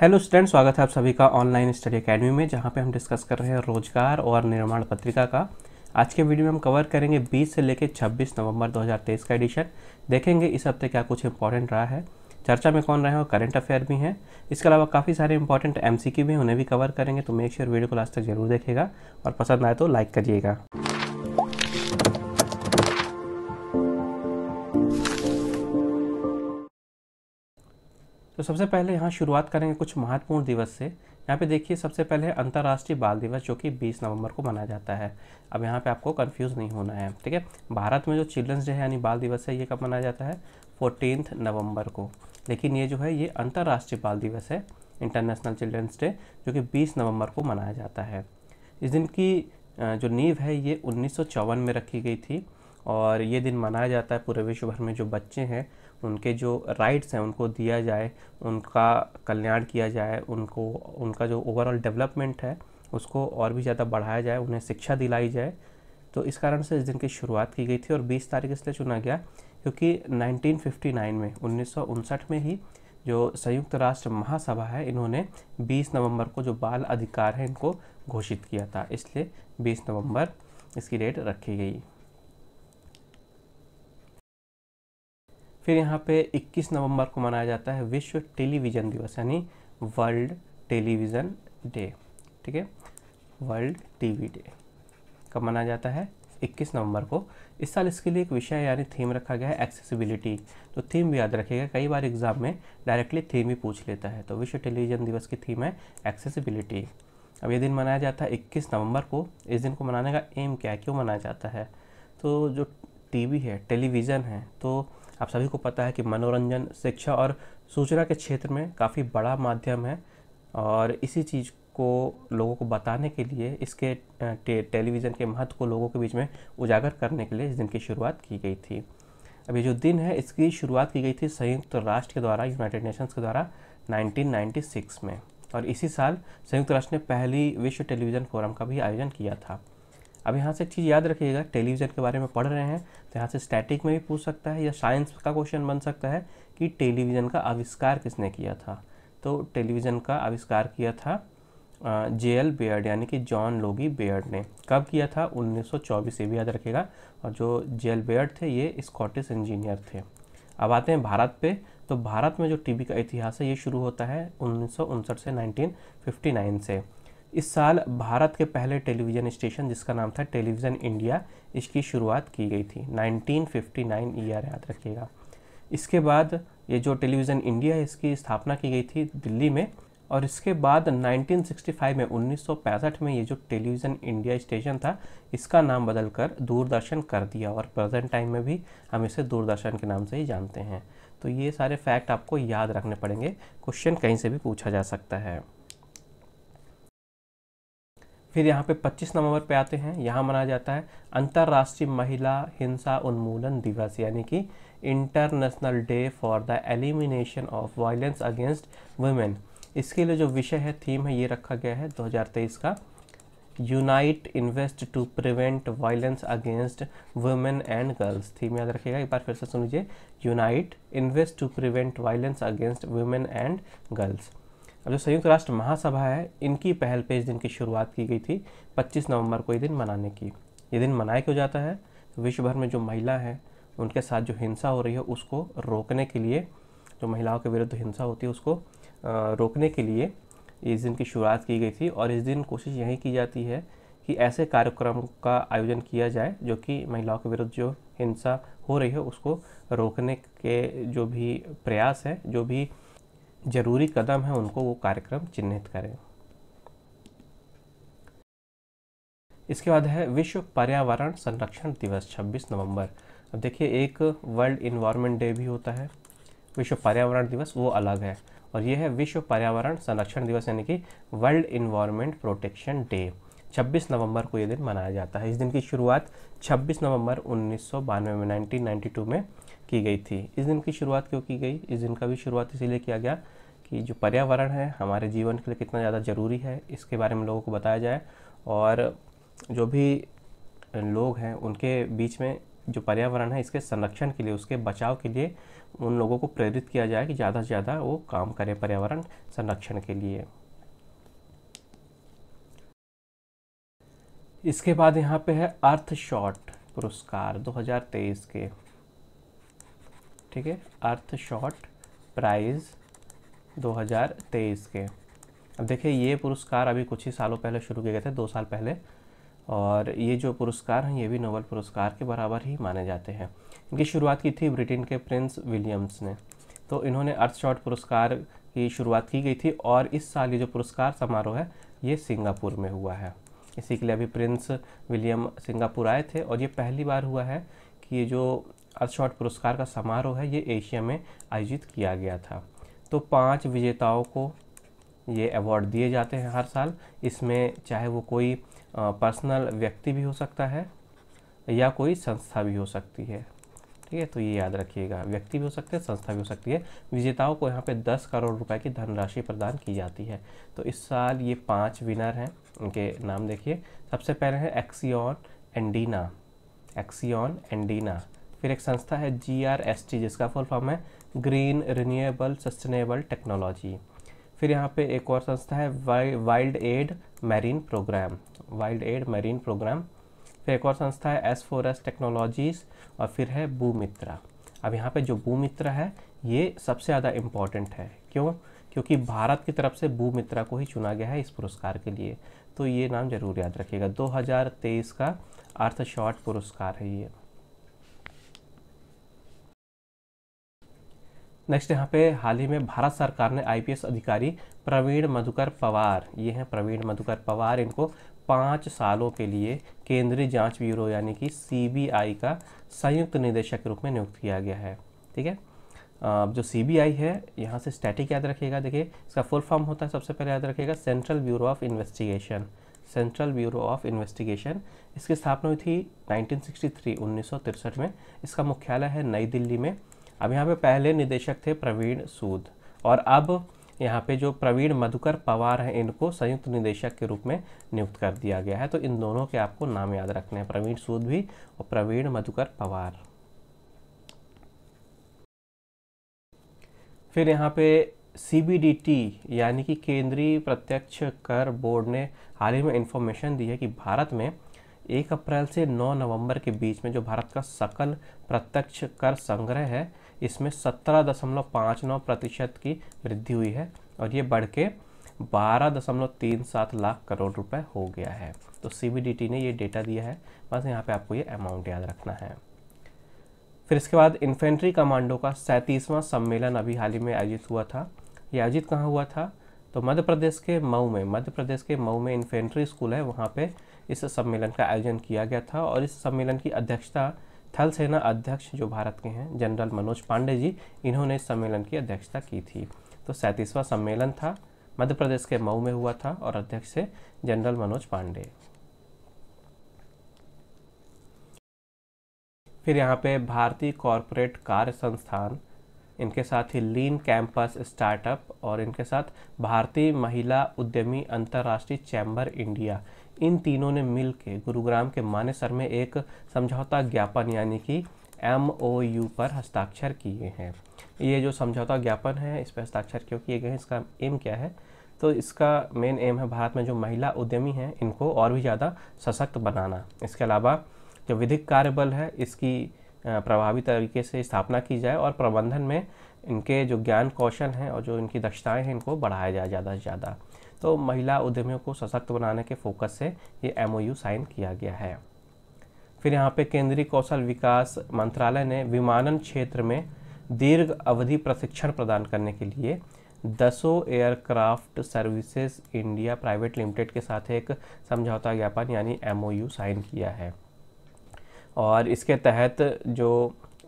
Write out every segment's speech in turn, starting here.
hello student स्वागत है आप सभी का ऑनलाइन स्टडी एकेडमी में जहां पे हम डिस्कस कर रहे हैं रोजगार और निर्माण पत्रिका का आज के वीडियो में हम कवर करेंगे 20 से लेकर 26 नवंबर 2023 का एडिशन देखेंगे इस हफ्ते क्या कुछ इंपॉर्टेंट रहा है चर्चा में कौन रहे हैं और करंट अफेयर भी हैं इसके अलावा काफ़ी सारे इंपॉर्टेंट एम भी हैं उन्हें भी कवर करेंगे तो मेक श्योर वीडियो को लास्ट तक जरूर देखेगा और पसंद आए तो लाइक करिएगा तो सबसे पहले यहाँ शुरुआत करेंगे कुछ महत्वपूर्ण दिवस से यहाँ पे देखिए सबसे पहले अंतर्राष्ट्रीय बाल दिवस जो कि 20 नवंबर को मनाया जाता है अब यहाँ पे आपको कंफ्यूज नहीं होना है ठीक है भारत में जो चिल्ड्रंस डे है यानी बाल दिवस है ये कब मनाया जाता है फोर्टीन नवंबर को लेकिन ये जो है ये अंतर्राष्ट्रीय बाल दिवस है इंटरनेशनल चिल्ड्रंस डे जो कि बीस नवम्बर को मनाया जाता है इस दिन की जो नींव है ये उन्नीस में रखी गई थी और ये दिन मनाया जाता है पूरे विश्व भर में जो बच्चे हैं उनके जो राइट्स हैं उनको दिया जाए उनका कल्याण किया जाए उनको उनका जो ओवरऑल डेवलपमेंट है उसको और भी ज़्यादा बढ़ाया जाए उन्हें शिक्षा दिलाई जाए तो इस कारण से इस दिन की शुरुआत की गई थी और 20 तारीख इसलिए चुना गया क्योंकि 1959 में उन्नीस में ही जो संयुक्त राष्ट्र महासभा है इन्होंने 20 नवंबर को जो बाल अधिकार है इनको घोषित किया था इसलिए 20 नवंबर इसकी डेट रखी गई फिर यहाँ पे 21 नवंबर को मनाया जाता है विश्व टेलीविज़न दिवस यानी वर्ल्ड टेलीविज़न डे ठीक है वर्ल्ड टीवी डे कब मनाया जाता है 21 नवंबर को इस साल इसके लिए एक विषय यानी थीम रखा गया है एक्सेसिबिलिटी तो थीम भी याद रखिएगा कई बार एग्जाम में डायरेक्टली थीम ही पूछ लेता है तो विश्व टेलीविज़न दिवस की थीम है एक्सेसिबिलिटी अब ये दिन मनाया जाता है इक्कीस नवंबर को इस दिन को मनाने का एम क्या है क्यों मनाया जाता है तो जो टी है टेलीविज़न है तो आप सभी को पता है कि मनोरंजन शिक्षा और सूचना के क्षेत्र में काफ़ी बड़ा माध्यम है और इसी चीज़ को लोगों को बताने के लिए इसके टे, टेलीविज़न के महत्व को लोगों के बीच में उजागर करने के लिए इस दिन की शुरुआत की गई थी अब ये जो दिन है इसकी शुरुआत की गई थी संयुक्त तो राष्ट्र के द्वारा यूनाइटेड नेशंस के द्वारा 1996 में और इसी साल संयुक्त राष्ट्र ने पहली विश्व टेलीविज़न फोरम का भी आयोजन किया था अब यहाँ से एक चीज़ याद रखिएगा टेलीविज़न के बारे में पढ़ रहे हैं तो यहाँ से स्टैटिक में भी पूछ सकता है या साइंस का क्वेश्चन बन सकता है कि टेलीविज़न का आविष्कार किसने किया था तो टेलीविज़न का आविष्कार किया था जे एल बेयर्ड यानी कि जॉन लोगी बेयर्ड ने कब किया था 1924 से भी याद रखेगा और जो जे एल बेयर्ड थे ये स्कॉटिश इंजीनियर थे अब आते हैं भारत पे तो भारत में जो टीवी का इतिहास है ये शुरू होता है उन्नीस से 1959 से इस साल भारत के पहले टेलीविज़न स्टेशन जिसका नाम था टेलीविज़न इंडिया इसकी शुरुआत की गई थी 1959 ईयर याद रखिएगा इसके बाद ये जो टेलीविज़न इंडिया है इसकी स्थापना की गई थी दिल्ली में और इसके बाद 1965 में उन्नीस में ये जो टेलीविज़न इंडिया स्टेशन था इसका नाम बदल कर दूरदर्शन कर दिया और प्रेजेंट टाइम में भी हम इसे दूरदर्शन के नाम से ही जानते हैं तो ये सारे फैक्ट आपको याद रखने पड़ेंगे क्वेश्चन कहीं से भी पूछा जा सकता है फिर यहाँ पे 25 नवंबर पे आते हैं यहाँ मनाया जाता है अंतर्राष्ट्रीय महिला हिंसा उन्मूलन दिवस यानी कि international day for the elimination of violence against women इसके लिए जो विषय है थीम है ये रखा गया है 2023 का unite invest to prevent violence against women and girls theme याद रखिएगा एक बार फिर से सुन लीजिए unite invest to prevent violence against women and girls अब जो संयुक्त राष्ट्र महासभा है इनकी पहल पे इस दिन की शुरुआत की गई थी 25 नवंबर को ये दिन मनाने की ये दिन मनाया क्यों जाता है विश्व भर में जो महिला हैं उनके साथ जो हिंसा हो रही है उसको रोकने के लिए जो महिलाओं के विरुद्ध हिंसा होती है उसको रोकने के लिए इस दिन की शुरुआत की गई थी और इस दिन कोशिश यही की जाती है कि ऐसे कार्यक्रम का आयोजन किया जाए जो कि महिलाओं के विरुद्ध जो हिंसा हो रही है उसको रोकने के जो भी प्रयास है जो भी जरूरी कदम है उनको वो कार्यक्रम चिन्हित करें इसके बाद है विश्व पर्यावरण संरक्षण दिवस 26 नवंबर अब देखिए एक वर्ल्ड इन्वायरमेंट डे भी होता है विश्व पर्यावरण दिवस वो अलग है और यह है विश्व पर्यावरण संरक्षण दिवस यानी कि वर्ल्ड इन्वायरमेंट प्रोटेक्शन डे 26 नवंबर को ये दिन मनाया जाता है इस दिन की शुरुआत 26 नवंबर उन्नीस में 1992 में की गई थी इस दिन की शुरुआत क्यों की गई इस दिन का भी शुरुआत इसीलिए किया गया कि जो पर्यावरण है हमारे जीवन के लिए कितना ज़्यादा ज़रूरी है इसके बारे में लोगों को बताया जाए और जो भी लोग हैं उनके बीच में जो पर्यावरण है इसके संरक्षण के लिए उसके बचाव के लिए उन लोगों को प्रेरित किया जाए कि ज़्यादा से ज़्यादा वो काम करें पर्यावरण संरक्षण के लिए इसके बाद यहाँ पे है अर्थ शॉट पुरस्कार 2023 के ठीक है अर्थ शॉट प्राइज़ 2023 के अब देखिए ये पुरस्कार अभी कुछ ही सालों पहले शुरू किए गए थे दो साल पहले और ये जो पुरस्कार हैं ये भी नोबल पुरस्कार के बराबर ही माने जाते हैं इनकी शुरुआत की थी ब्रिटेन के प्रिंस विलियम्स ने तो इन्होंने अर्थशॉट पुरस्कार की शुरुआत की गई थी और इस साल ये जो पुरस्कार समारोह है ये सिंगापुर में हुआ है इसी के लिए अभी प्रिंस विलियम सिंगापुर आए थे और ये पहली बार हुआ है कि ये जो अर्थशॉट पुरस्कार का समारोह है ये एशिया में आयोजित किया गया था तो पांच विजेताओं को ये अवार्ड दिए जाते हैं हर साल इसमें चाहे वो कोई पर्सनल व्यक्ति भी हो सकता है या कोई संस्था भी हो सकती है ठीक है तो ये याद रखिएगा व्यक्ति भी हो सकते हैं संस्था भी हो सकती है विजेताओं को यहाँ पे 10 करोड़ रुपए की धनराशि प्रदान की जाती है तो इस साल ये पांच विनर हैं उनके नाम देखिए सबसे पहले हैं एक्सीन एंडीना एक्सीन एंडीना फिर एक संस्था है जी आर एस टी जिसका फुल फॉर्म है ग्रीन रिन्यूएबल सस्टेनेबल टेक्नोलॉजी फिर यहाँ पे एक और संस्था है wild aid marine programme wild aid marine programme फिर एक और संस्था है एस फोर एस टेक्नोलॉजीज़ और फिर है भूमित्रा अब यहाँ पे जो भूमित्रा है ये सबसे ज़्यादा इम्पॉर्टेंट है क्यों क्योंकि भारत की तरफ से भूमित्रा को ही चुना गया है इस पुरस्कार के लिए तो ये नाम ज़रूर याद रखिएगा 2023 का अर्थ शॉर्ट पुरस्कार है ये नेक्स्ट यहाँ पे हाल ही में भारत सरकार ने आईपीएस अधिकारी प्रवीण मधुकर पवार ये हैं प्रवीण मधुकर पवार इनको पाँच सालों के लिए केंद्रीय जांच ब्यूरो यानी कि सीबीआई का संयुक्त निदेशक के रूप में नियुक्त किया गया है ठीक है अब जो सीबीआई है यहाँ से स्टैटिक याद रखिएगा देखिए इसका फुल फॉर्म होता है सबसे पहले याद रखिएगा central bureau of investigation central bureau of investigation इसकी स्थापना हुई थी 1963 1963 में इसका मुख्यालय है नई दिल्ली में अब यहाँ पे पहले निदेशक थे प्रवीण सूद और अब यहाँ पे जो प्रवीण मधुकर पवार हैं इनको संयुक्त निदेशक के रूप में नियुक्त कर दिया गया है तो इन दोनों के आपको नाम याद रखने हैं प्रवीण सूद भी और प्रवीण मधुकर पवार फिर यहाँ पे सी यानी कि केंद्रीय प्रत्यक्ष कर बोर्ड ने हाल ही में इन्फॉर्मेशन दी है कि भारत में एक अप्रैल से नौ नवंबर के बीच में जो भारत का सकल प्रत्यक्ष कर संग्रह है इसमें सत्रह दशमलव पाँच नौ प्रतिशत की वृद्धि हुई है और ये बढ़ के बारह दशमलव तीन सात लाख करोड़ रुपए हो गया है तो सी ने ये डेटा दिया है बस यहाँ पे आपको ये अमाउंट याद रखना है फिर इसके बाद इन्फेंट्री कमांडो का सैंतीसवां सम्मेलन अभी हाल ही में आयोजित हुआ था ये आयोजित कहाँ हुआ था तो मध्य प्रदेश के मऊ में मध्य प्रदेश के मऊ में इन्फेंट्री स्कूल है वहाँ पे इस सम्मेलन का आयोजन किया गया था और इस सम्मेलन की अध्यक्षता थल सेना अध्यक्ष जो भारत के हैं जनरल मनोज पांडे जी इन्होंने इस सम्मेलन की अध्यक्षता की थी तो सैंतीसवां सम्मेलन था मध्य प्रदेश के मऊ में हुआ था और अध्यक्ष थे जनरल मनोज पांडे फिर यहाँ पे भारतीय कॉरपोरेट कार्य संस्थान इनके साथ ही लीन कैंपस स्टार्टअप और इनके साथ भारतीय महिला उद्यमी अंतर्राष्ट्रीय चैम्बर इंडिया इन तीनों ने मिल के गुरुग्राम के मानेसर में एक समझौता ज्ञापन यानी कि एम ओ यू पर हस्ताक्षर किए हैं ये जो समझौता ज्ञापन है इस पर हस्ताक्षर क्यों किए गए हैं इसका एम क्या है तो इसका मेन एम है भारत में जो महिला उद्यमी हैं इनको और भी ज़्यादा सशक्त बनाना इसके अलावा जो विधिक कार्यबल है इसकी प्रभावी तरीके से स्थापना की जाए और प्रबंधन में इनके जो ज्ञान कौशल हैं और जो इनकी दक्षताएं हैं इनको बढ़ाया जाए ज़्यादा से ज़्यादा तो महिला उद्यमियों को सशक्त बनाने के फोकस से ये एमओयू साइन किया गया है फिर यहाँ पे केंद्रीय कौशल विकास मंत्रालय ने विमानन क्षेत्र में दीर्घ अवधि प्रशिक्षण प्रदान करने के लिए Dassault aircraft services India private limited के साथ एक समझौता ज्ञापन यानी एमओयू साइन किया है और इसके तहत जो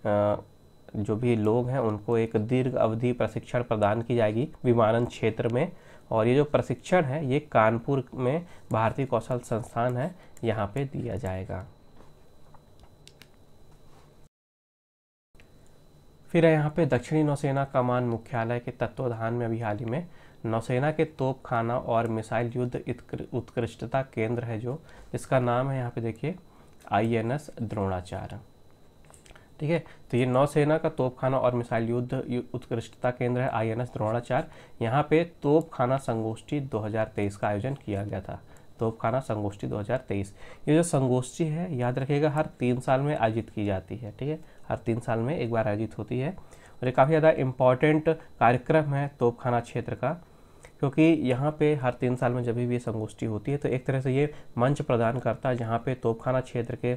जो भी लोग हैं उनको एक दीर्घ अवधि प्रशिक्षण प्रदान की जाएगी विमानन क्षेत्र में और ये जो प्रशिक्षण है ये कानपुर में भारतीय कौशल संस्थान है यहाँ पे दिया जाएगा फिर है यहाँ पे दक्षिणी नौसेना कमान मुख्यालय के तत्वाधान में अभी हाल ही में नौसेना के तोप खाना और मिसाइल युद्ध उत्कृष्टता केंद्र है जो इसका नाम है यहाँ पे देखिए आई एन एस द्रोणाचार्य ठीक है तो ये नौसेना का तोपखाना और मिसाइल युद्ध उत्कृष्टता केंद्र है आई एन एस द्रोणाचार यहाँ पे तोपखाना संगोष्ठी 2023 का आयोजन किया गया था तोपखाना संगोष्ठी 2023 ये जो संगोष्ठी है याद रखिएगा हर तीन साल में आयोजित की जाती है ठीक है हर तीन साल में एक बार आयोजित होती है और ये काफ़ी ज़्यादा इम्पॉर्टेंट कार्यक्रम है तोपखाना क्षेत्र का क्योंकि यहाँ पे हर तीन साल में जब भी ये संगोष्ठी होती है तो एक तरह से ये मंच प्रदान करता है जहाँ पे तोपखाना क्षेत्र के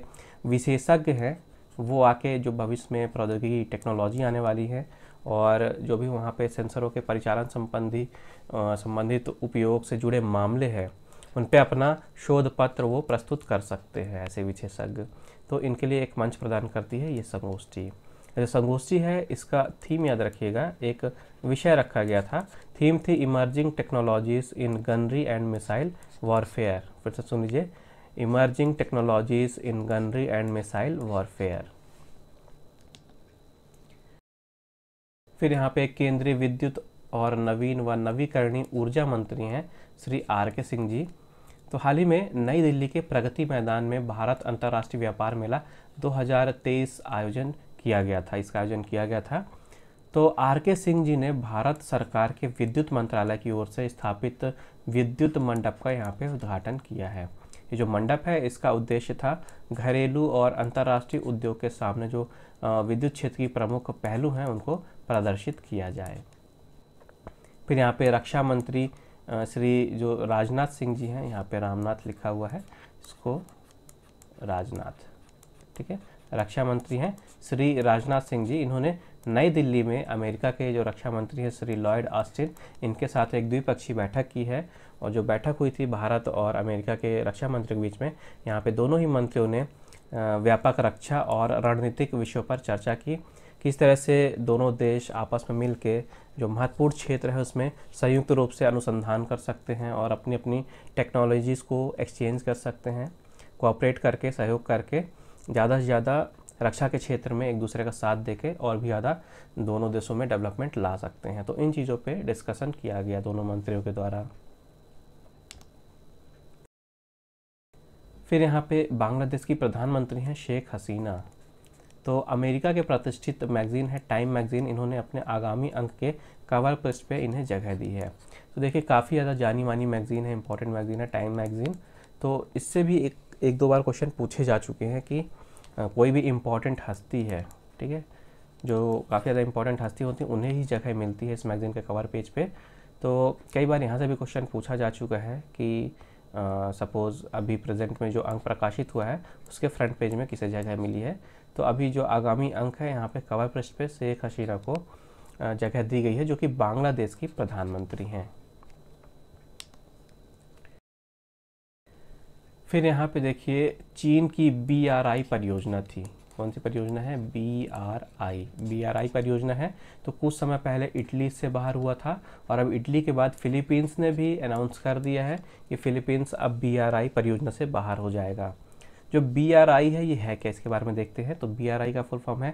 विशेषज्ञ हैं वो आके जो भविष्य में प्रौद्योगिकी टेक्नोलॉजी आने वाली है और जो भी वहाँ पे सेंसरों के परिचालन संबंधी संबंधित तो उपयोग से जुड़े मामले हैं उन पर अपना शोध पत्र वो प्रस्तुत कर सकते हैं ऐसे विशेषज्ञ तो इनके लिए एक मंच प्रदान करती है ये संगोष्ठी जो संगोष्ठी है इसका थीम याद रखिएगा एक विषय रखा गया था थीम थी emerging technologies in gunnery and missile warfare फिर से सुन लीजिए emerging technologies in gunnery and missile warfare फिर यहाँ पे केंद्रीय विद्युत और नवीन व नवीकरणीय ऊर्जा मंत्री हैं श्री आर के सिंह जी तो हाल ही में नई दिल्ली के प्रगति मैदान में भारत अंतर्राष्ट्रीय व्यापार मेला 2023 आयोजन किया गया था इसका आयोजन किया गया था तो आर के सिंह जी ने भारत सरकार के विद्युत मंत्रालय की ओर से स्थापित विद्युत मंडप का यहाँ पे उद्घाटन किया है ये जो मंडप है इसका उद्देश्य था घरेलू और अंतर्राष्ट्रीय उद्योग के सामने जो विद्युत क्षेत्र की प्रमुख पहलू हैं उनको प्रदर्शित किया जाए फिर यहाँ पे रक्षा मंत्री श्री जो राजनाथ सिंह जी हैं यहाँ पे रामनाथ लिखा हुआ है इसको राजनाथ ठीक है रक्षा मंत्री हैं श्री राजनाथ सिंह जी इन्होंने नई दिल्ली में अमेरिका के जो रक्षा मंत्री हैं श्री लॉयड आस्टिन इनके साथ एक द्विपक्षीय बैठक की है और जो बैठक हुई थी भारत और अमेरिका के रक्षा मंत्री के बीच में यहाँ पे दोनों ही मंत्रियों ने व्यापक रक्षा और रणनीतिक विषयों पर चर्चा की किस तरह से दोनों देश आपस में मिल के जो महत्वपूर्ण क्षेत्र है उसमें संयुक्त रूप से अनुसंधान कर सकते हैं और अपनी अपनी टेक्नोलॉजीज़ को एक्सचेंज कर सकते हैं कोऑपरेट करके सहयोग करके ज़्यादा से ज़्यादा रक्षा के क्षेत्र में एक दूसरे का साथ देके और भी ज़्यादा दोनों देशों में डेवलपमेंट ला सकते हैं तो इन चीज़ों पर डिस्कशन किया गया दोनों मंत्रियों के द्वारा फिर यहाँ पे बांग्लादेश की प्रधानमंत्री हैं शेख हसीना तो अमेरिका के प्रतिष्ठित मैगजीन है टाइम मैगजीन इन्होंने अपने आगामी अंक के कवर पृष्ठ पे इन्हें जगह दी है तो देखिए काफ़ी ज़्यादा जानी मानी मैगजीन है इंपॉर्टेंट मैगजीन है टाइम मैगजीन तो इससे भी एक एक दो बार क्वेश्चन पूछे जा चुके हैं कि कोई भी इम्पॉर्टेंट हस्ती है ठीक है जो काफ़ी ज़्यादा इंपॉर्टेंट हस्ती होती है उन्हें ही जगह मिलती है इस मैगज़ीन के कवर पेज पे तो कई बार यहाँ से भी क्वेश्चन पूछा जा चुका है कि सपोज़ अभी प्रेजेंट में जो अंक प्रकाशित हुआ है उसके फ्रंट पेज में किसे जगह मिली है तो अभी जो आगामी अंक है यहाँ पे कवर पृष्ठ पे शेख हसीना को जगह दी गई है जो कि बांग्लादेश की प्रधानमंत्री हैं फिर यहाँ पे देखिए चीन की बीआरआई परियोजना थी कौन सी परियोजना है B R I B R I परियोजना है तो कुछ समय पहले इटली से बाहर हुआ था और अब इटली के बाद फिलीपींस ने भी अनाउंस कर दिया है कि फिलीपींस अब बी आर आई परियोजना से बाहर हो जाएगा जो बी आर आई है ये है क्या इसके बारे में देखते हैं तो बी आर आई का फुल फॉर्म है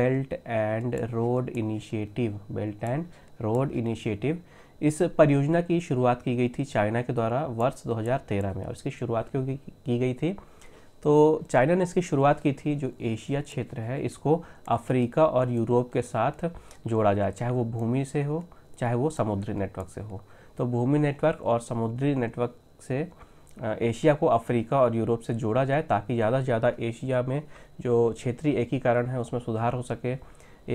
belt and road initiative belt and road initiative इस परियोजना की शुरुआत की गई थी चाइना के द्वारा वर्ष 2013 में और इसकी शुरुआत क्यों की गई थी तो चाइना ने इसकी शुरुआत की थी जो एशिया क्षेत्र है इसको अफ्रीका और यूरोप के साथ जोड़ा जाए चाहे वो भूमि से हो चाहे वो समुद्री नेटवर्क से हो तो भूमि नेटवर्क और समुद्री नेटवर्क से एशिया को अफ्रीका और यूरोप से जोड़ा जाए ताकि ज़्यादा से ज़्यादा एशिया में जो क्षेत्रीय एकीकरण है उसमें सुधार हो सके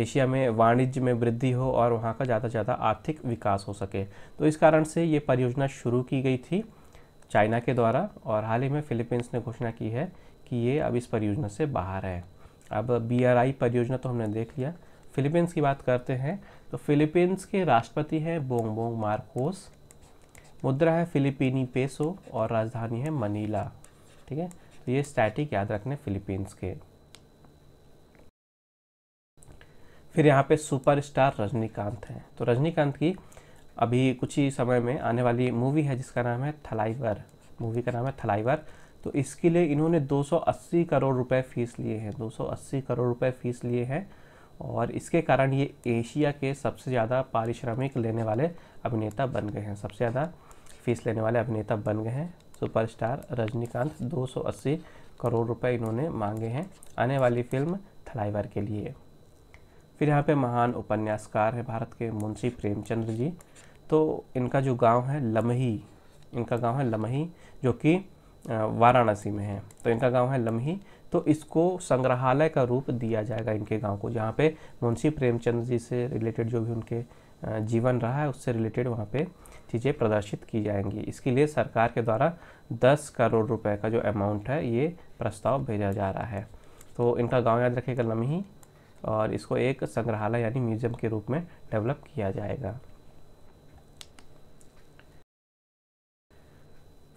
एशिया में वाणिज्य में वृद्धि हो और वहाँ का ज़्यादा से ज़्यादा आर्थिक विकास हो सके तो इस कारण से ये परियोजना शुरू की गई थी चाइना के द्वारा और हाल ही में फिलीपींस ने घोषणा की है कि ये अब इस परियोजना से बाहर है अब बी परियोजना तो हमने देख लिया फिलीपींस की बात करते हैं तो फिलीपींस के राष्ट्रपति हैं बोंग बोंग मार्कोस मुद्रा है फिलीपीनी पेसो और राजधानी है मनीला ठीक है तो ये स्टैटिक याद रखने फिलीपींस के फिर यहाँ पे सुपरस्टार रजनीकांत हैं तो रजनीकांत की अभी कुछ ही समय में आने वाली मूवी है जिसका नाम है थलाईवर मूवी का नाम है थलाईवर तो इसके लिए इन्होंने 280 करोड़ रुपए फ़ीस लिए हैं 280 करोड़ रुपए फ़ीस लिए हैं और इसके कारण ये एशिया के सबसे ज़्यादा पारिश्रमिक लेने वाले अभिनेता बन गए हैं सबसे ज़्यादा फीस लेने वाले अभिनेता बन गए हैं सुपरस्टार रजनीकांत 280 करोड़ रुपए इन्होंने मांगे हैं आने वाली फिल्म थलाईवर के लिए फिर यहाँ पे महान उपन्यासकार है भारत के मुंशी प्रेमचंद्र जी तो इनका जो गांव है लमही इनका गांव है लमही जो कि वाराणसी में है तो इनका गांव है लमही तो इसको संग्रहालय का रूप दिया जाएगा इनके गांव को जहाँ पे मुंशी प्रेमचंद जी से रिलेटेड जो भी उनके जीवन रहा है उससे रिलेटेड वहाँ पे चीज़ें प्रदर्शित की जाएंगी इसके लिए सरकार के द्वारा 10 करोड़ रुपए का जो अमाउंट है ये प्रस्ताव भेजा जा रहा है तो इनका गांव याद रखेगा लमही और इसको एक संग्रहालय यानी म्यूजियम के रूप में डेवलप किया जाएगा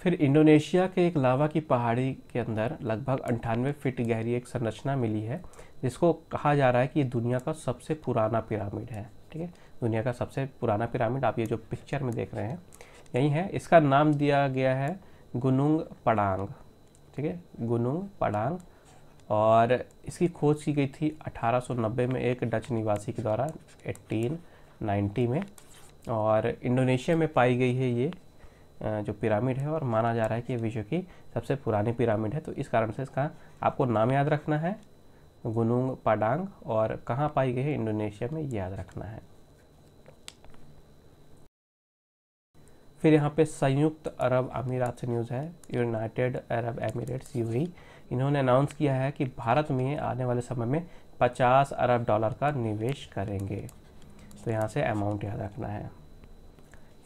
फिर इंडोनेशिया के एक लावा की पहाड़ी के अंदर लगभग अंठानवे फीट गहरी एक संरचना मिली है जिसको कहा जा रहा है कि ये दुनिया का सबसे पुराना पिरामिड है ठीक है दुनिया का सबसे पुराना पिरामिड आप ये जो पिक्चर में देख रहे हैं यही है इसका नाम दिया गया है गुनुंग पड़ांग ठीक है गुनुंग पड़ांग और इसकी खोज की गई थी 1890 में एक डच निवासी के द्वारा 1890 में और इंडोनेशिया में पाई गई है ये जो पिरामिड है और माना जा रहा है कि विश्व की सबसे पुरानी पिरामिड है तो इस कारण से इसका आपको नाम याद रखना है गुनुंग पाडांग और कहाँ पाई गई है इंडोनेशिया में याद रखना है फिर यहाँ पे संयुक्त अरब अमीरात से न्यूज़ है यूनाइटेड अरब अमीरेट्स यू इन्होंने अनाउंस किया है कि भारत में आने वाले समय में 50 अरब डॉलर का निवेश करेंगे तो यहाँ से अमाउंट याद रखना है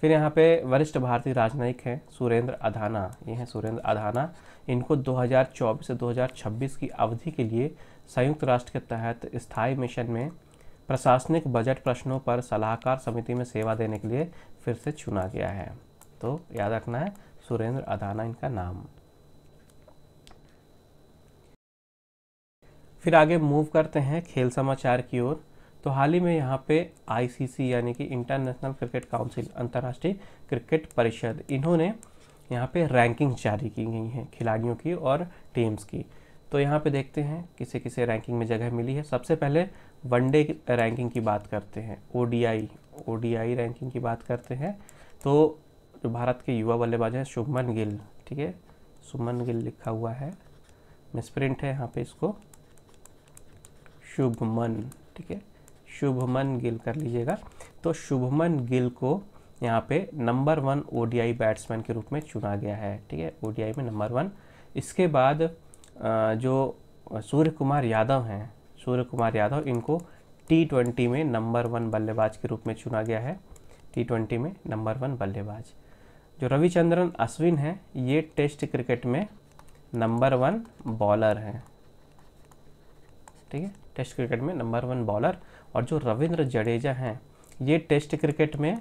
फिर यहाँ पे वरिष्ठ भारतीय राजनयिक हैं सुरेंद्र अधाना ये हैं सुरेंद्र अधाना इनको 2024 से 2026 की अवधि के लिए संयुक्त राष्ट्र के तहत स्थायी मिशन में प्रशासनिक बजट प्रश्नों पर सलाहकार समिति में सेवा देने के लिए फिर से चुना गया है तो याद रखना है सुरेंद्र अधाना इनका नाम फिर आगे मूव करते हैं खेल समाचार की ओर तो हाल ही में यहाँ पे आईसीसी यानी कि इंटरनेशनल क्रिकेट काउंसिल अंतर्राष्ट्रीय क्रिकेट परिषद इन्होंने यहाँ पे रैंकिंग जारी की गई हैं खिलाड़ियों की और टीम्स की तो यहाँ पे देखते हैं किसे किसे रैंकिंग में जगह मिली है सबसे पहले वनडे रैंकिंग की बात करते हैं ओ डी आई रैंकिंग की बात करते हैं तो जो भारत के युवा बल्लेबाज हैं शुभमन गिल ठीक है सुमन गिल लिखा हुआ है मिसप्रिंट है यहाँ पे इसको शुभमन ठीक है शुभमन गिल कर लीजिएगा तो शुभमन गिल को यहाँ पे नंबर वन ओडीआई बैट्समैन के रूप में चुना गया है ठीक है ओडीआई में नंबर वन इसके बाद जो सूर्य कुमार यादव हैं सूर्य कुमार यादव इनको टी ट्वेंटी में नंबर वन बल्लेबाज के रूप में चुना गया है टी ट्वेंटी में नंबर वन बल्लेबाज जो रविचंद्रन अश्विन हैं ये टेस्ट क्रिकेट में नंबर वन बॉलर हैं ठीक है टेस्ट क्रिकेट में नंबर वन बॉलर और जो रविंद्र जडेजा हैं ये टेस्ट क्रिकेट में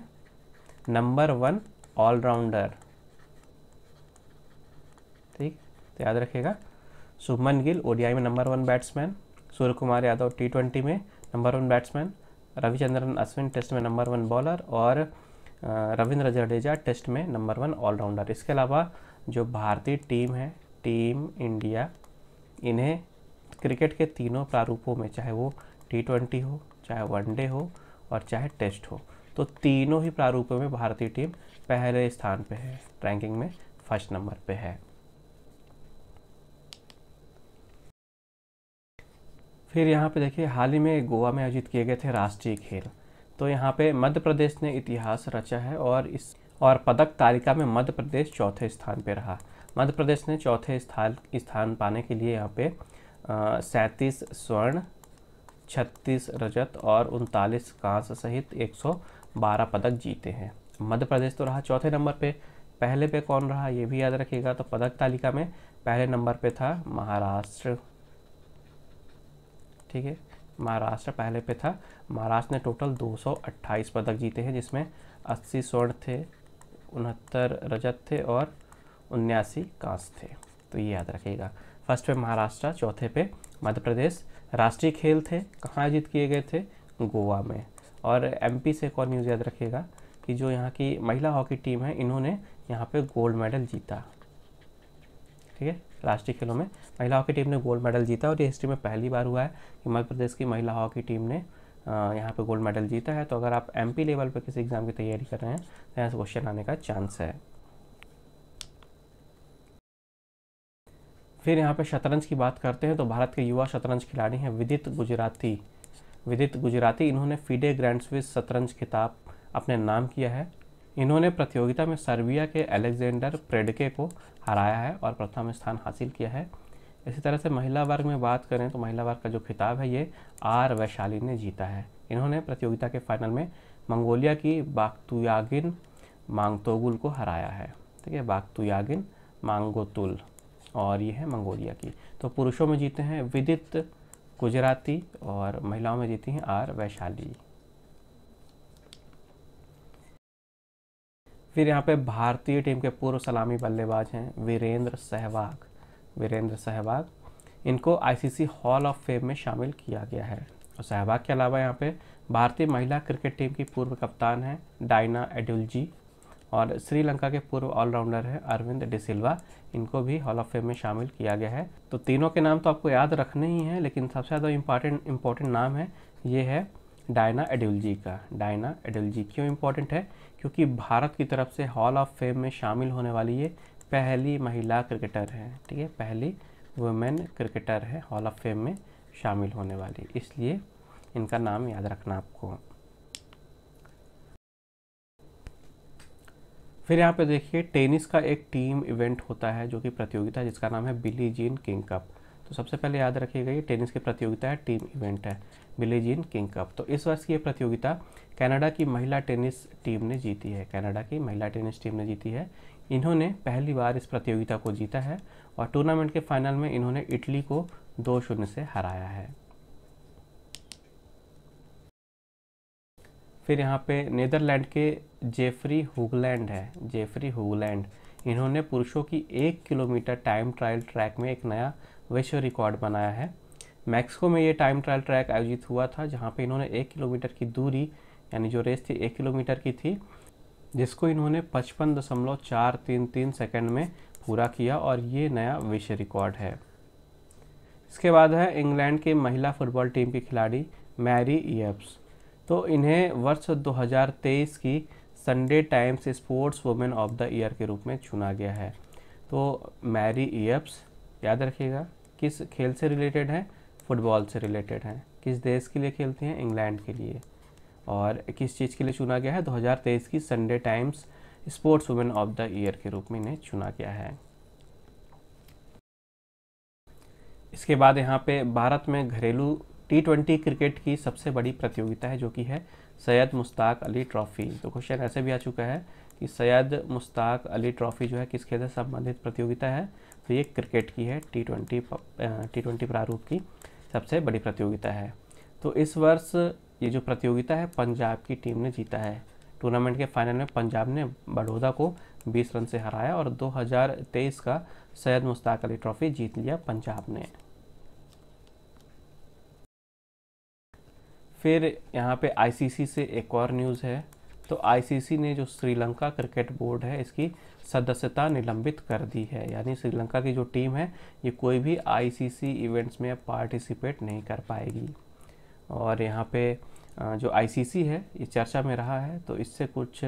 नंबर वन ऑलराउंडर ठीक तो याद रखिएगा सुभमन गिल ओडीआई में number one batsman Surya Kumar Yadav T twenty में number one batsman Ravichandran Ashwin test में नंबर वन बॉलर और रविंद्र जडेजा टेस्ट में नंबर वन ऑलराउंडर इसके अलावा जो भारतीय टीम है टीम इंडिया इन्हें क्रिकेट के तीनों प्रारूपों में चाहे वो टी ट्वेंटी हो चाहे वनडे हो और चाहे टेस्ट हो तो तीनों ही प्रारूपों में भारतीय टीम पहले स्थान पे है रैंकिंग में फर्स्ट नंबर पे है फिर यहाँ पे देखिए हाल ही में गोवा में आयोजित किए गए थे राष्ट्रीय खेल तो यहाँ पे मध्य प्रदेश ने इतिहास रचा है और इस और पदक तालिका में मध्य प्रदेश चौथे स्थान पे रहा मध्य प्रदेश ने चौथे स्थान स्थान पाने के लिए यहाँ पे सैंतीस स्वर्ण छत्तीस रजत और उनतालीस कांस्य सहित 112 पदक जीते हैं मध्य प्रदेश तो रहा चौथे नंबर पे पहले पे कौन रहा ये भी याद रखिएगा तो पदक तालिका में पहले नंबर पे था महाराष्ट्र ठीक है महाराष्ट्र पहले पे था महाराष्ट्र ने टोटल 228 पदक जीते हैं जिसमें 80 स्वर्ण थे उनहत्तर रजत थे और उन्यासी कांस थे तो ये याद रखिएगा फर्स्ट पे महाराष्ट्र चौथे पे मध्य प्रदेश राष्ट्रीय खेल थे कहाँ आयोजित किए गए थे गोवा में और एमपी से एक और न्यूज़ याद रखिएगा कि जो यहाँ की महिला हॉकी टीम है इन्होंने यहाँ पे गोल्ड मेडल जीता ठीक है राष्ट्रीय खेलों में महिला हॉकी टीम ने गोल्ड मेडल जीता और ये हिस्ट्री में पहली बार हुआ है कि मध्य प्रदेश की महिला हॉकी टीम ने यहाँ पे गोल्ड मेडल जीता है तो अगर आप एमपी लेवल पे किसी एग्ज़ाम की तैयारी कर रहे हैं तो यहाँ से क्वेश्चन आने का चांस है फिर यहाँ पे शतरंज की बात करते हैं तो भारत के युवा शतरंज खिलाड़ी हैं विदित गुजराती विदित गुजराती इन्होंने फीडे ग्रैंड स्विस शतरंज खिताब अपने नाम किया है इन्होंने प्रतियोगिता में सर्बिया के अलेक्जेंडर प्रेडके को हराया है और प्रथम स्थान हासिल किया है इसी तरह से महिला वर्ग में बात करें तो महिला वर्ग का जो खिताब है ये आर वैशाली ने जीता है इन्होंने प्रतियोगिता के फाइनल में मंगोलिया की बागतुयागिन मांगतोगुल को हराया है ठीक है बागतुयागिन मांगोतुल और ये है मंगोलिया की तो पुरुषों में जीते हैं विदित गुजराती और महिलाओं में जीती हैं आर वैशाली फिर यहाँ पे भारतीय टीम के पूर्व सलामी बल्लेबाज हैं वीरेंद्र सहवाग वीरेंद्र सहवाग इनको आईसीसी हॉल ऑफ फेम में शामिल किया गया है और सहवाग के अलावा यहाँ पे भारतीय महिला क्रिकेट टीम की पूर्व कप्तान हैं डायना एडुलजी और श्रीलंका के पूर्व ऑलराउंडर हैं अरविंद डिसिल्वा इनको भी हॉल ऑफ फेम में शामिल किया गया है तो तीनों के नाम तो आपको याद रखने ही हैं लेकिन सबसे ज़्यादा इम्पॉर्टेंट इम्पॉर्टेंट नाम है ये है डायना एडुलजी का डायना एडुलजी क्यों इम्पॉर्टेंट है क्योंकि भारत की तरफ से हॉल ऑफ फेम में शामिल होने वाली ये पहली महिला क्रिकेटर है ठीक है पहली वुमेन क्रिकेटर है हॉल ऑफ फेम में शामिल होने वाली इसलिए इनका नाम याद रखना आपको फिर यहाँ पे देखिए टेनिस का एक टीम इवेंट होता है जो कि प्रतियोगिता जिसका नाम है बिली जीन किंग कप तो सबसे पहले याद रखिएगा ये टेनिस की प्रतियोगिता है टीम इवेंट है बिली जीन किंग कप तो इस वर्ष की ये प्रतियोगिता कनाडा की महिला टेनिस टीम ने जीती है कनाडा की महिला टेनिस टीम ने जीती है इन्होंने पहली बार इस प्रतियोगिता को जीता है और टूर्नामेंट के फाइनल में इन्होंने इटली को दो शून्य से हराया है फिर यहाँ पे नीदरलैंड के जेफरी हुगलैंड है जेफरी हुगलैंड इन्होंने पुरुषों की एक किलोमीटर टाइम ट्रायल ट्रैक में एक नया विश्व रिकॉर्ड बनाया है मैक्सिको में ये टाइम ट्रायल ट्रैक आयोजित हुआ था जहाँ पे इन्होंने एक किलोमीटर की दूरी यानी जो रेस थी एक किलोमीटर की थी जिसको इन्होंने पचपन दशमलव चार तीन तीन सेकेंड में पूरा किया और ये नया विश्व रिकॉर्ड है इसके बाद है इंग्लैंड के महिला फुटबॉल टीम की खिलाड़ी मैरी येप्स तो इन्हें वर्ष 2023 की Sunday Times sports women of the year के रूप में चुना गया है तो मैरी ईयप्स याद रखिएगा किस खेल से रिलेटेड हैं फुटबॉल से रिलेटेड हैं किस देश के लिए खेलती हैं इंग्लैंड के लिए और किस चीज़ के लिए चुना गया है 2023 की Sunday Times sports women of the year के रूप में इन्हें चुना गया है इसके बाद यहाँ पे भारत में घरेलू टी ट्वेंटी क्रिकेट की सबसे बड़ी प्रतियोगिता है जो कि है सैयद मुश्ताक अली ट्रॉफ़ी तो क्वेश्चन ऐसे भी आ चुका है कि सैयद मुश्ताक अली ट्रॉफ़ी जो है किस खेल से संबंधित प्रतियोगिता है तो ये क्रिकेट की है टी ट्वेंटी टी ट्वेंटी प्रारूप की सबसे बड़ी प्रतियोगिता है तो इस वर्ष ये जो प्रतियोगिता है पंजाब की टीम ने जीता है टूर्नामेंट के फाइनल में पंजाब ने बड़ौदा को 20 रन से हराया और 2023 का सैयद मुश्ताक अली ट्रॉफ़ी जीत लिया पंजाब ने फिर यहाँ पे आईसीसी से एक और न्यूज़ है तो आईसीसी ने जो श्रीलंका क्रिकेट बोर्ड है इसकी सदस्यता निलंबित कर दी है यानी श्रीलंका की जो टीम है ये कोई भी आईसीसी इवेंट्स में पार्टिसिपेट नहीं कर पाएगी और यहाँ पे जो आईसीसी है ये चर्चा में रहा है तो इससे कुछ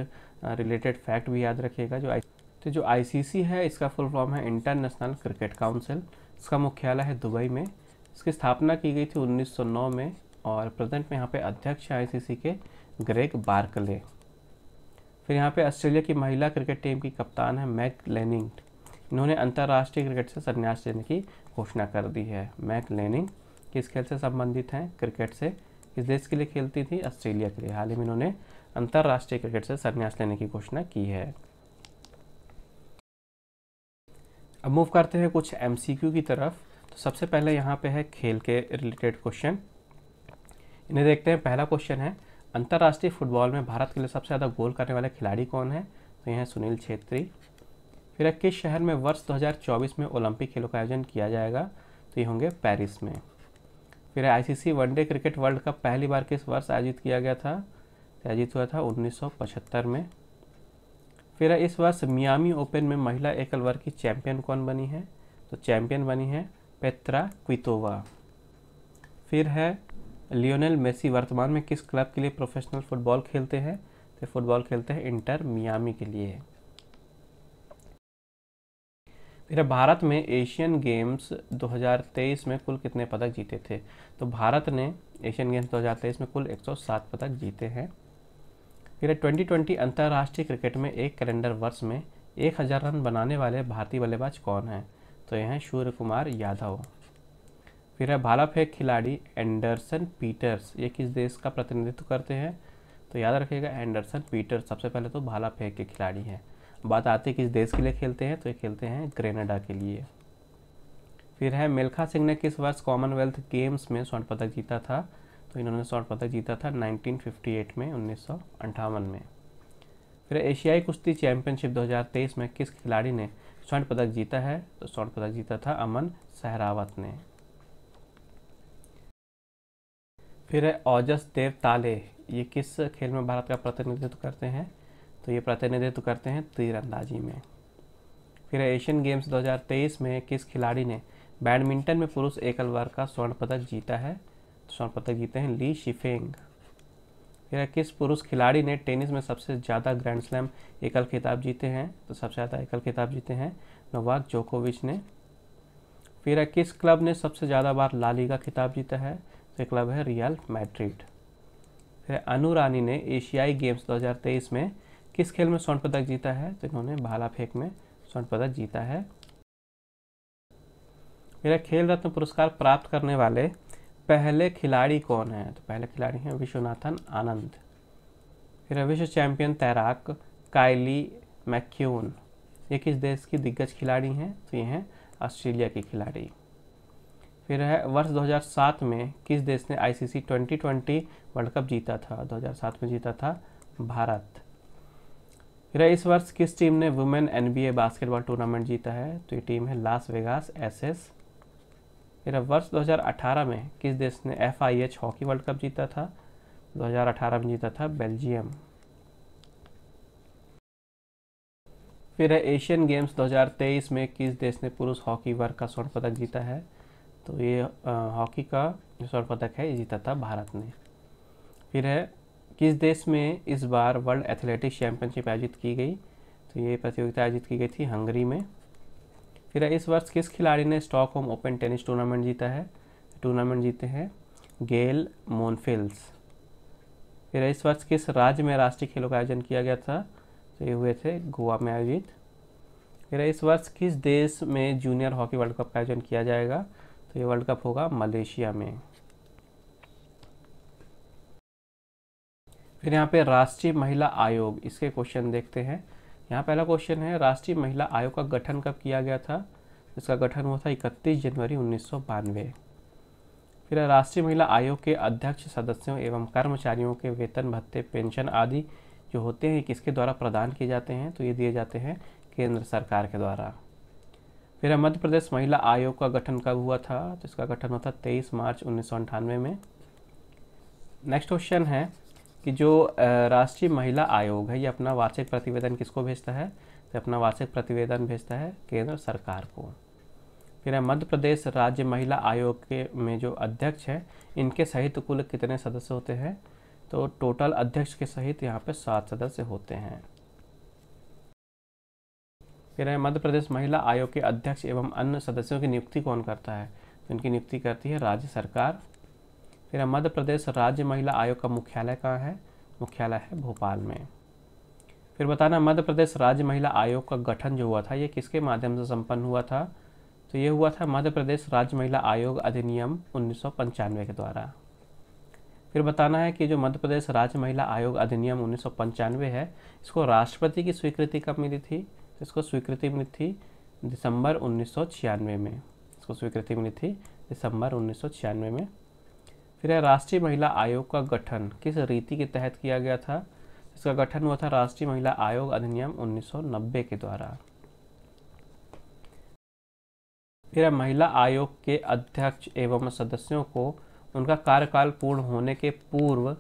रिलेटेड फैक्ट भी याद रखिएगा जो आई तो जो आई है इसका फुल फॉर्म है इंटरनेशनल क्रिकेट काउंसिल इसका मुख्यालय है दुबई में इसकी स्थापना की गई थी 1909 में और प्रेजेंट में यहाँ पे अध्यक्ष है आईसीसी के ग्रेग बार्कले फिर यहाँ पे ऑस्ट्रेलिया की महिला क्रिकेट टीम की कप्तान है मैक लेनिंग इन्होंने अंतर्राष्ट्रीय क्रिकेट से संन्यास लेने की घोषणा कर दी है मैक लेनिंग किस खेल से संबंधित हैं क्रिकेट से किस देश के लिए खेलती थी ऑस्ट्रेलिया के लिए हाल ही में इन्होंने अंतर्राष्ट्रीय क्रिकेट से संन्यास लेने की घोषणा की है अब मूव करते हैं कुछ एमसीक्यू की तरफ तो सबसे पहले यहाँ पे है खेल के रिलेटेड क्वेश्चन इन्हें देखते हैं पहला क्वेश्चन है अंतर्राष्ट्रीय फुटबॉल में भारत के लिए सबसे ज़्यादा गोल करने वाले खिलाड़ी कौन है तो यह है सुनील छेत्री फिर किस शहर में वर्ष 2024 में ओलंपिक खेलों का आयोजन किया जाएगा तो ये होंगे पेरिस में फिर ICC one day cricket world cup पहली बार किस वर्ष आयोजित किया गया था तो आयोजित हुआ था उन्नीस में फिर इस वर्ष मियामी ओपन में महिला एकल वर्ग की चैंपियन कौन बनी है तो चैंपियन बनी है पेत्रा क्वितोवा फिर है लियोनेल मेसी वर्तमान में किस क्लब के लिए प्रोफेशनल फुटबॉल खेलते हैं तो फुटबॉल खेलते हैं इंटर मियामी के लिए फिर भारत में एशियन गेम्स 2023 में कुल कितने पदक जीते थे तो भारत ने एशियन गेम्स 2023 में कुल 107 पदक जीते हैं फिर 2020 अंतर्राष्ट्रीय क्रिकेट में एक कैलेंडर वर्ष में 1000 रन बनाने वाले भारतीय बल्लेबाज कौन हैं तो यह हैं सूर्य कुमार यादव फिर है भाला फेंक खिलाड़ी एंडरसन पीटर्स ये किस देश का प्रतिनिधित्व करते हैं तो याद रखिएगा एंडरसन पीटर्स सबसे पहले तो भाला फेंक के खिलाड़ी हैं बात आती है किस देश के लिए खेलते हैं तो ये खेलते हैं ग्रेनाडा के लिए फिर है मिल्खा सिंह ने किस वर्ष कॉमनवेल्थ गेम्स में स्वर्ण पदक जीता था तो इन्होंने स्वर्ण पदक जीता था 1958 में उन्नीस में फिर एशियाई कुश्ती चैंपियनशिप 2023 में किस खिलाड़ी ने स्वर्ण पदक जीता है तो स्वर्ण पदक जीता था अमन सहरावत ने फिर है औजस देव ताले ये किस खेल में भारत का प्रतिनिधित्व करते हैं तो ये प्रतिनिधित्व करते हैं तीरंदाजी में फिर एशियन गेम्स 2023 में किस खिलाड़ी ने बैडमिंटन में पुरुष एकल वर्ग का स्वर्ण पदक जीता है तो स्वर्ण पदक जीते हैं ली शिफेंग फिर किस पुरुष खिलाड़ी ने टेनिस में सबसे ज़्यादा ग्रैंड स्लैम एकल खिताब जीते हैं तो सबसे ज़्यादा एकल खिताब जीते हैं नोवाक जोकोविच ने फिर किस क्लब ने सबसे ज़्यादा बार लाली का खिताब जीता है उसका क्लब है रियल मैड्रिड फिर अनु रानी ने एशियाई गेम्स 2023 में किस खेल में स्वर्ण पदक जीता है तो इन्होंने भाला फेंक में स्वर्ण पदक जीता है मेरा खेल रत्न पुरस्कार प्राप्त करने वाले पहले खिलाड़ी कौन है तो पहले खिलाड़ी हैं विश्वनाथन आनंद फिर विश्व चैंपियन तैराक कायली मैक्यून ये किस देश की दिग्गज खिलाड़ी हैं तो ये हैं ऑस्ट्रेलिया की खिलाड़ी फिर है वर्ष 2007 में किस देश ने आईसीसी 2020 वर्ल्ड कप जीता था 2007 में जीता था भारत फिर है इस वर्ष किस टीम ने वुमेन एनबीए बास्केटबॉल टूर्नामेंट जीता है तो ये टीम है लास वेगास एसएस फिर वर्ष 2018 में किस देश ने एफ हॉकी वर्ल्ड कप जीता था 2018 में जीता था बेल्जियम फिर है एशियन गेम्स 2023 में किस देश ने पुरुष हॉकी वर्ग का स्वर्ण पदक जीता है तो ये हॉकी का स्वर्ण पदक है ये जीता था भारत ने फिर है किस देश में इस बार वर्ल्ड एथलेटिक्स चैंपियनशिप आयोजित की गई तो ये प्रतियोगिता आयोजित की गई थी हंगरी में फिर इस वर्ष किस खिलाड़ी ने स्टॉकहोम ओपन टेनिस टूर्नामेंट जीता है टूर्नामेंट जीते हैं गेल मोनफिल्स फिर इस वर्ष किस राज्य में राष्ट्रीय खेलों का आयोजन किया गया था तो ये हुए थे गोवा में आयोजित फिर इस वर्ष किस देश में जूनियर हॉकी वर्ल्ड कप का आयोजन किया जाएगा तो ये वर्ल्ड कप होगा मलेशिया में फिर यहाँ पे राष्ट्रीय महिला आयोग इसके क्वेश्चन देखते हैं यहाँ पहला क्वेश्चन है राष्ट्रीय महिला आयोग का गठन कब किया गया था इसका गठन हुआ था इकतीस जनवरी उन्नीस फिर राष्ट्रीय महिला आयोग के अध्यक्ष सदस्यों एवं कर्मचारियों के वेतन भत्ते पेंशन आदि जो होते हैं किसके द्वारा प्रदान किए जाते हैं तो ये दिए जाते हैं केंद्र सरकार के द्वारा मेरा मध्य प्रदेश महिला आयोग का गठन कब हुआ था तो इसका गठन हुआ था तेईस मार्च उन्नीस में नेक्स्ट क्वेश्चन है कि जो राष्ट्रीय महिला आयोग है ये अपना वार्षिक प्रतिवेदन किसको भेजता है तो अपना वार्षिक प्रतिवेदन भेजता है केंद्र सरकार को फिर है मध्य प्रदेश राज्य महिला आयोग के में जो अध्यक्ष हैं इनके सहित कुल कितने सदस्य होते हैं तो टोटल अध्यक्ष के सहित यहाँ पे सात सदस्य होते हैं फिर है मध्य प्रदेश महिला आयोग के अध्यक्ष एवं अन्य सदस्यों की नियुक्ति कौन करता है तो इनकी नियुक्ति करती है राज्य सरकार फिर है मध्य प्रदेश राज्य महिला आयोग का मुख्यालय कहाँ है मुख्यालय है भोपाल में फिर बताना मध्य प्रदेश राज्य महिला आयोग का गठन जो हुआ था ये किसके माध्यम से संपन्न हुआ था तो ये हुआ था मध्य प्रदेश राज्य महिला आयोग अधिनियम उन्नीस के द्वारा फिर बताना है कि जो मध्य प्रदेश राज्य महिला आयोग अधिनियम उन्नीस है इसको राष्ट्रपति की स्वीकृति कब मिली थी इसको स्वीकृति मिली थी दिसंबर उन्नीस में इसको स्वीकृति मिली थी दिसंबर उन्नीस में फिर है राष्ट्रीय महिला आयोग का गठन किस रीति के तहत किया गया था इसका गठन हुआ था राष्ट्रीय महिला आयोग अधिनियम 1990 के द्वारा फिर महिला आयोग के अध्यक्ष एवं सदस्यों को उनका कार्यकाल पूर्ण होने के पूर्व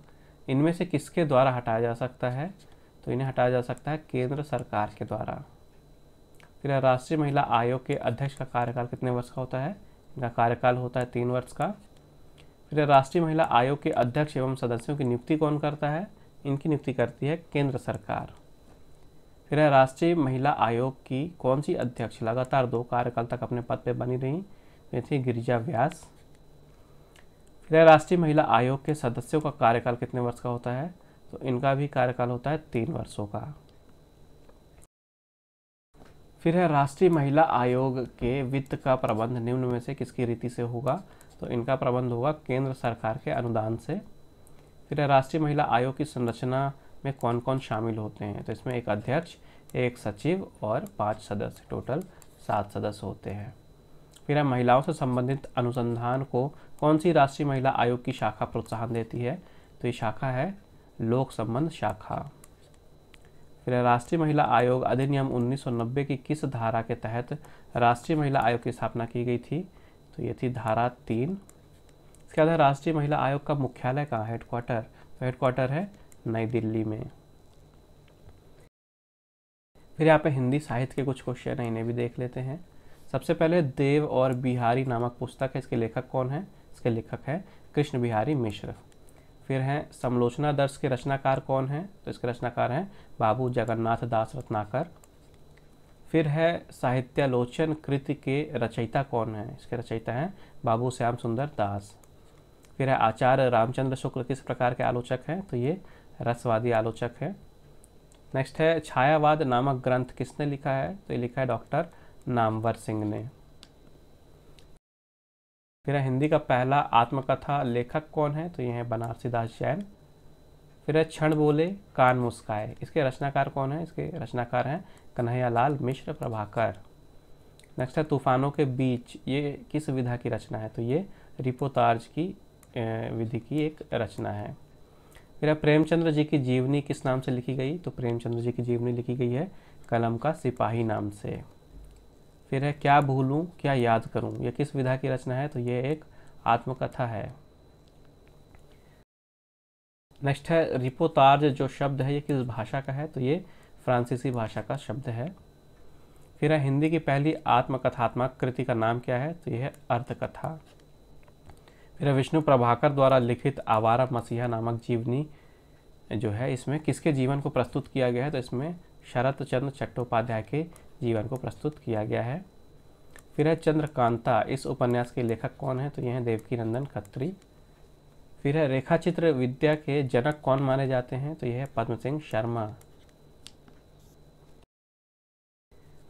इनमें से किसके द्वारा हटाया जा सकता है तो इन्हें हटाया जा सकता है केंद्र सरकार के द्वारा फिर राष्ट्रीय महिला आयोग के अध्यक्ष का कार्यकाल कितने वर्ष का होता है इनका कार्यकाल होता है तीन वर्ष का फिर राष्ट्रीय महिला आयोग के अध्यक्ष एवं सदस्यों की नियुक्ति कौन करता है इनकी नियुक्ति करती है केंद्र सरकार फिर राष्ट्रीय महिला आयोग की कौन सी अध्यक्ष लगातार दो कार्यकाल तक अपने पद पर बनी रही वे थी गिरिजा व्यास फिर राष्ट्रीय महिला आयोग के सदस्यों का कार्यकाल कितने वर्ष का होता है तो इनका भी कार्यकाल होता है तीन वर्षों का फिर है राष्ट्रीय महिला आयोग के वित्त का प्रबंध निम्न में से किसकी रीति से होगा तो इनका प्रबंध होगा केंद्र सरकार के अनुदान से फिर है राष्ट्रीय महिला आयोग की संरचना में कौन कौन शामिल होते हैं तो इसमें एक अध्यक्ष एक सचिव और पाँच सदस्य टोटल सात सदस्य होते हैं फिर है महिलाओं से संबंधित अनुसंधान को कौन सी राष्ट्रीय महिला आयोग की शाखा प्रोत्साहन देती है तो ये शाखा है लोक संबंध शाखा फिर राष्ट्रीय महिला आयोग अधिनियम 1990 की किस धारा के तहत राष्ट्रीय महिला आयोग की स्थापना की गई थी तो ये थी धारा तीन इसके बाद राष्ट्रीय महिला आयोग का मुख्यालय कहाँ हेडक्वार्टर तो हेडक्वार्टर है नई दिल्ली में फिर यहाँ पे हिंदी साहित्य के कुछ क्वेश्चन हैं इन्हें भी देख लेते हैं सबसे पहले देव और बिहारी नामक पुस्तक है इसके लेखक कौन है इसके लेखक है कृष्ण बिहारी मिश्र फिर हैं समलोचना दर्श के रचनाकार कौन हैं तो इसके रचनाकार हैं बाबू जगन्नाथ दास रत्नाकर फिर है साहित्यालोचन कृति के रचयिता कौन है इसके रचयिता हैं बाबू श्याम सुंदर दास फिर है आचार्य रामचंद्र शुक्ल किस प्रकार के आलोचक हैं तो ये रसवादी आलोचक हैं नेक्स्ट है छायावाद नामक ग्रंथ किसने लिखा है तो ये लिखा है डॉक्टर नामवर सिंह ने फिर है हिंदी का पहला आत्मकथा लेखक कौन है तो ये है बनारसी दास जैन फिर है क्षण बोले कान मुस्काए इसके रचनाकार कौन है इसके रचनाकार हैं कन्हैयालाल मिश्र प्रभाकर नेक्स्ट है तूफानों के बीच ये किस विधा की रचना है तो ये रिपोतार्ज की विधि की एक रचना है फिर है प्रेमचंद्र जी की जीवनी किस नाम से लिखी गई तो प्रेमचंद्र जी की जीवनी लिखी गई है कलम का सिपाही नाम से फिर है क्या भूलूं क्या याद करूं यह किस विधा की रचना है तो ये एक आत्मकथा है नेक्स्ट है रिपोतार्ज जो शब्द है ये किस भाषा का है तो ये फ्रांसीसी भाषा का शब्द है फिर है हिंदी की पहली आत्मकथात्मक कृति का नाम क्या है तो यह है अर्थकथा फिर विष्णु प्रभाकर द्वारा लिखित आवारा मसीहा नामक जीवनी जो है इसमें किसके जीवन को प्रस्तुत किया गया है तो इसमें शरत चंद्र चट्टोपाध्याय के जीवन को प्रस्तुत किया गया है फिर है चंद्रकांता इस उपन्यास के लेखक कौन है तो यह है देवकी नंदन खत्री फिर है रेखाचित्र विद्या के जनक कौन माने जाते हैं तो यह है पद्म सिंह शर्मा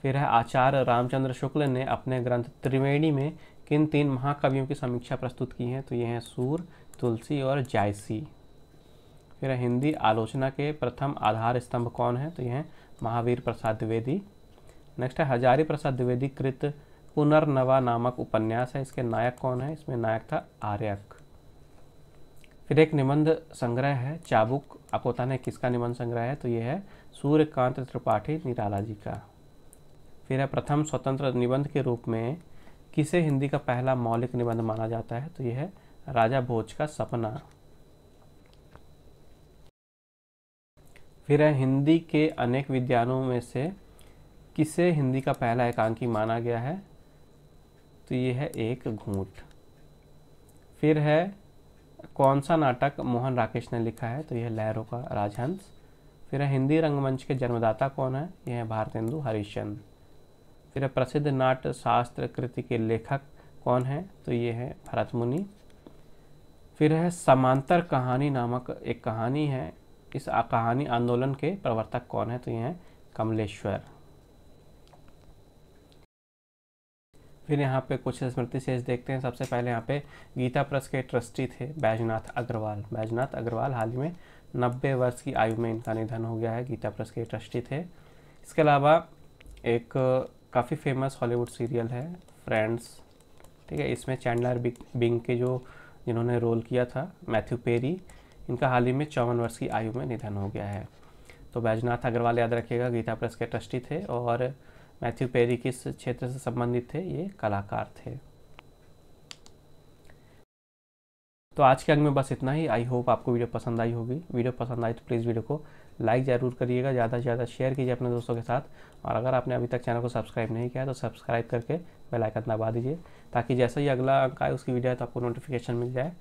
फिर है आचार्य रामचंद्र शुक्ल ने अपने ग्रंथ त्रिवेणी में किन तीन महाकवियों की समीक्षा प्रस्तुत की है तो यह है सूर तुलसी और जायसी फिर हिंदी आलोचना के प्रथम आधार स्तंभ कौन है तो यह महावीर प्रसाद द्विवेदी नेक्स्ट है हजारी प्रसाद द्विवेदी कृत पुनर्नवा नामक उपन्यास है इसके नायक कौन है इसमें नायक था आर्यक फिर एक निबंध संग्रह है चाबुक आपको पता है किसका निबंध संग्रह है तो ये है सूर्यकांत त्रिपाठी निराला जी का फिर है प्रथम स्वतंत्र निबंध के रूप में किसे हिंदी का पहला मौलिक निबंध माना जाता है तो यह है राजा भोज का सपना फिर है हिंदी के अनेक विद्वानों में से किसे हिंदी का पहला एकांकी माना गया है तो ये है एक घूट फिर है कौन सा नाटक मोहन राकेश ने लिखा है तो यह लहरों का राजहंस फिर है हिंदी रंगमंच के जन्मदाता कौन है यह है भारतेंदु हरिश्चंद्र फिर है प्रसिद्ध नाट्य शास्त्र कृति के लेखक कौन है तो ये है भरत मुनि फिर है समांतर कहानी नामक एक कहानी है इस कहानी आंदोलन के प्रवर्तक कौन है तो ये हैं कमलेश्वर फिर यहाँ पे कुछ स्मृति शेष देखते हैं सबसे पहले यहाँ पे गीता प्रेस के ट्रस्टी थे बैजनाथ अग्रवाल बैजनाथ अग्रवाल हाल ही में नब्बे वर्ष की आयु में इनका निधन हो गया है गीता प्रेस के ट्रस्टी थे इसके अलावा एक काफ़ी फेमस हॉलीवुड सीरियल है फ्रेंड्स ठीक है इसमें चैंडलर बिंग के जो जिन्होंने रोल किया था मैथ्यू पेरी इनका हाल ही में चौवन वर्ष की आयु में निधन हो गया है तो बैजनाथ अग्रवाल याद रखिएगा गीता प्रेस के ट्रस्टी थे और मैथ्यू पेरी किस क्षेत्र से संबंधित थे ये कलाकार थे तो आज के अंग में बस इतना ही आई होप आपको वीडियो पसंद आई होगी वीडियो पसंद आई तो प्लीज़ वीडियो को लाइक ज़रूर करिएगा ज़्यादा से ज़्यादा शेयर कीजिए अपने दोस्तों के साथ और अगर आपने अभी तक चैनल को सब्सक्राइब नहीं किया तो सब्सक्राइब करके बेल आइकन दबा दीजिए ताकि जैसा ही अगला अंक आए उसकी वीडियो है तो आपको नोटिफिकेशन मिल जाए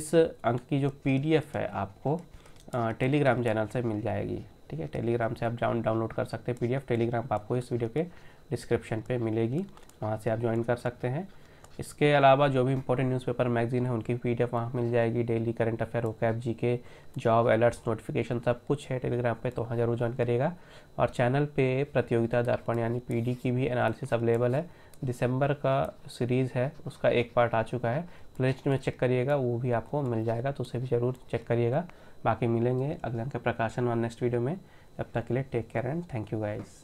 इस अंक की जो पी है आपको टेलीग्राम चैनल से मिल जाएगी ठीक है टेलीग्राम से आप जाउन डाउनलोड कर सकते हैं पीडीएफ टेलीग्राम आपको इस वीडियो के डिस्क्रिप्शन पे मिलेगी वहाँ से आप ज्वाइन कर सकते हैं इसके अलावा जो भी इंपॉर्टेंट न्यूज़पेपर मैगजीन है उनकी पी डी वहाँ मिल जाएगी daily current affair okay F G K job alerts notification सब कुछ है टेलीग्राम पे तो वहाँ ज़रूर ज्वाइन करिएगा और चैनल पे प्रतियोगिता दर्पण यानी पीडी की भी एनालिसिस अवेलेबल है दिसंबर का सीरीज़ है उसका एक पार्ट आ चुका है प्लेस्ट में चेक करिएगा वो भी आपको मिल जाएगा तो उसे भी ज़रूर चेक करिएगा बाकी मिलेंगे अगले अंक प्रकाशन वन नेक्स्ट वीडियो में तब तक के लिए take care and thank you guys